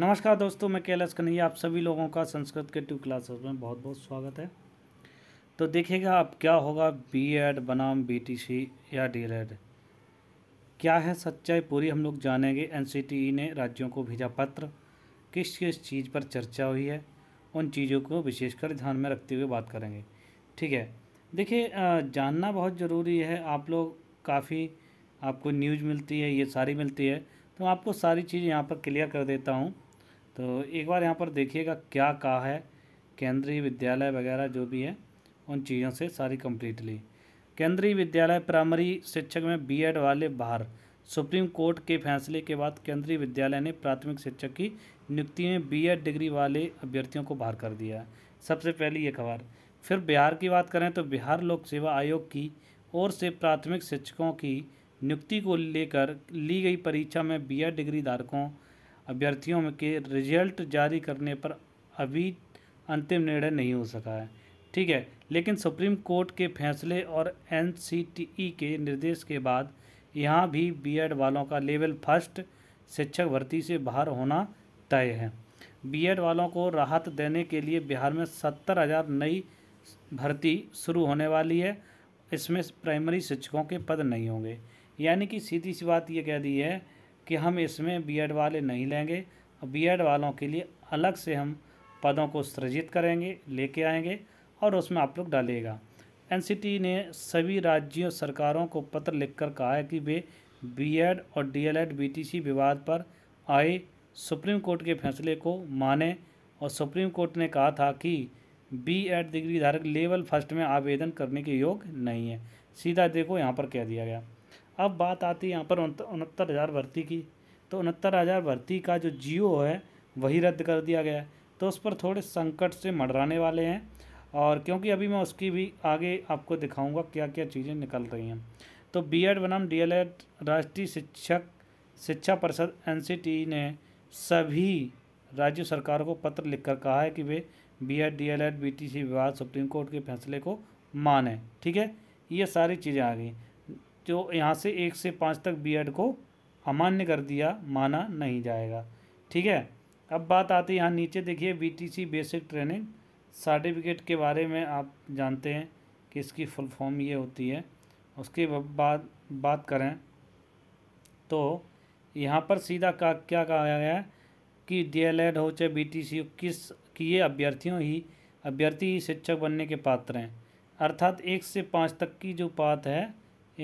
नमस्कार दोस्तों मैं कैलाश कन्हैया आप सभी लोगों का संस्कृत के टू क्लासेस में बहुत बहुत स्वागत है तो देखिएगा अब क्या होगा बी एड बनाम बी टी सी या डी रेड क्या है सच्चाई पूरी हम लोग जानेंगे एन सी टी ई ने राज्यों को भेजा पत्र किस किस चीज़ पर चर्चा हुई है उन चीज़ों को विशेषकर ध्यान में रखते हुए बात करेंगे ठीक है देखिए जानना बहुत ज़रूरी है आप लोग काफ़ी आपको न्यूज़ मिलती है ये सारी मिलती है तो आपको सारी चीज़ यहाँ पर क्लियर कर देता हूँ तो एक बार यहाँ पर देखिएगा क्या कहा है केंद्रीय विद्यालय वगैरह जो भी है उन चीज़ों से सारी कम्प्लीटली केंद्रीय विद्यालय प्राइमरी शिक्षक में बीएड वाले बाहर सुप्रीम कोर्ट के फैसले के बाद केंद्रीय विद्यालय ने प्राथमिक शिक्षक की नियुक्ति में बीएड डिग्री वाले अभ्यर्थियों को बाहर कर दिया सबसे पहली ये खबर फिर बिहार की बात करें तो बिहार लोक सेवा आयोग की ओर से प्राथमिक शिक्षकों की नियुक्ति को लेकर ली गई परीक्षा में बी डिग्री धारकों अभ्यर्थियों के रिजल्ट जारी करने पर अभी अंतिम निर्णय नहीं हो सका है ठीक है लेकिन सुप्रीम कोर्ट के फैसले और एन के निर्देश के बाद यहाँ भी बी वालों का लेवल फर्स्ट शिक्षक भर्ती से बाहर होना तय है बीएड वालों को राहत देने के लिए बिहार में सत्तर हज़ार नई भर्ती शुरू होने वाली है इसमें प्राइमरी शिक्षकों के पद नहीं होंगे यानी कि सीधी सी बात ये कह दी है कि हम इसमें बीएड वाले नहीं लेंगे बीएड वालों के लिए अलग से हम पदों को सृजित करेंगे लेके आएंगे और उसमें आप लोग डालेगा एनसीटी ने सभी राज्यों सरकारों को पत्र लिखकर कहा है कि वे बीएड और डीएलएड बीटीसी विवाद पर आए सुप्रीम कोर्ट के फैसले को माने और सुप्रीम कोर्ट ने कहा था कि बी एड डिग्री धारक लेवल फर्स्ट में आवेदन करने के योग नहीं है सीधा देखो यहाँ पर कह दिया गया अब बात आती है यहाँ पर उनहत्तर हज़ार भर्ती की तो उनहत्तर हज़ार भर्ती का जो जियो है वही रद्द कर दिया गया है तो उस पर थोड़े संकट से मडराने वाले हैं और क्योंकि अभी मैं उसकी भी आगे आपको दिखाऊंगा क्या क्या चीज़ें निकल रही हैं तो बी एड बनाम डी एल एड राष्ट्रीय शिक्षक शिक्षा परिषद एन e ने सभी राज्य सरकारों को पत्र लिखकर कहा है कि वे B Ed D L Ed B T C विवाद सुप्रीम कोर्ट के फैसले को माने ठीक है ये सारी चीज़ें आ गई जो तो यहाँ से एक से पाँच तक बीएड को अमान्य कर दिया माना नहीं जाएगा ठीक है अब बात आती है यहाँ नीचे देखिए बीटीसी बेसिक ट्रेनिंग सर्टिफिकेट के बारे में आप जानते हैं कि इसकी फुल फॉर्म ये होती है उसके बाद बात करें तो यहाँ पर सीधा का क्या कहा गया है कि डीएलएड हो चाहे बीटीसी किस किए अभ्यर्थियों ही अभ्यर्थी ही शिक्षक बनने के पात्र हैं अर्थात एक से पाँच तक की जो बात है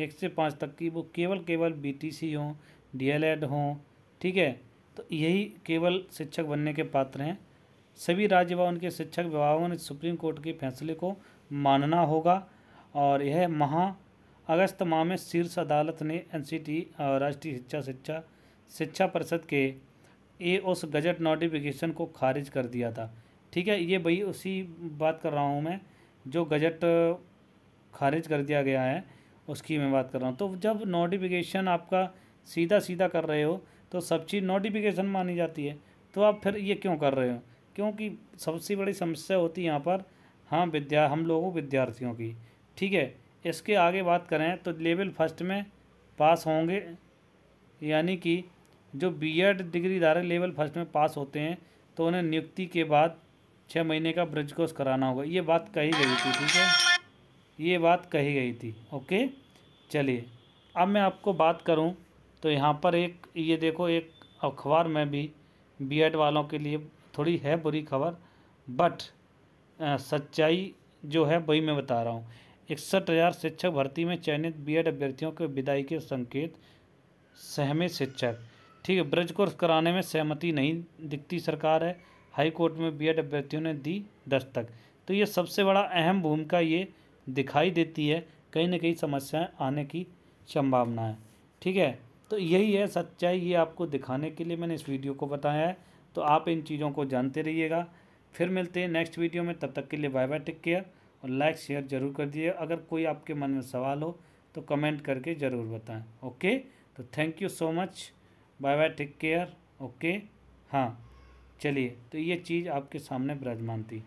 एक से पाँच तक की वो केवल केवल बीटीसी हों डीएलएड हों ठीक है तो यही केवल शिक्षक बनने के पात्र हैं सभी राज्य व उनके शिक्षक विभागों ने सुप्रीम कोर्ट के फैसले को मानना होगा और यह महा अगस्त माह में शीर्ष अदालत ने एन राष्ट्रीय शिक्षा शिक्षा शिक्षा परिषद के ए उस गजट नोटिफिकेशन को खारिज कर दिया था ठीक है ये भाई उसी बात कर रहा हूँ मैं जो गजट खारिज कर दिया गया है उसकी मैं बात कर रहा हूँ तो जब नोटिफिकेशन आपका सीधा सीधा कर रहे हो तो सब चीज़ नोटिफिकेशन मानी जाती है तो आप फिर ये क्यों कर रहे हो क्योंकि सबसे बड़ी समस्या होती है यहाँ पर हाँ विद्या हम लोगों विद्यार्थियों की ठीक है इसके आगे बात करें तो लेवल फर्स्ट में पास होंगे यानी कि जो बीएड डिग्री धारक लेवल फर्स्ट में पास होते हैं तो उन्हें नियुक्ति के बाद छः महीने का ब्रिज कोर्स कराना होगा ये बात कही गई थी ठीक है ये बात कही गई थी ओके चलिए अब मैं आपको बात करूँ तो यहाँ पर एक ये देखो एक अखबार में भी बीएड वालों के लिए थोड़ी है बुरी खबर बट आ, सच्चाई जो है वही मैं बता रहा हूँ इकसठ हज़ार शिक्षक भर्ती में चयनित बीएड अभ्यर्थियों के विदाई के संकेत सहमे शिक्षक ठीक है ब्रज कोर्स कराने में सहमति नहीं दिखती सरकार है हाई कोर्ट में बीएड अभ्यर्थियों ने दी दस्तक तो ये सबसे बड़ा अहम भूमिका ये दिखाई देती है कहीं ना कहीं समस्याएं आने की संभावना है ठीक है तो यही है सच्चाई ये आपको दिखाने के लिए मैंने इस वीडियो को बताया है तो आप इन चीज़ों को जानते रहिएगा फिर मिलते हैं नेक्स्ट वीडियो में तब तक के लिए बाय बाय टेक केयर और लाइक शेयर ज़रूर कर दिए अगर कोई आपके मन में सवाल हो तो कमेंट करके ज़रूर बताएँ ओके तो thank you so much bye bye take care okay हाँ चलिए तो ये चीज़ आपके सामने विराजमान थी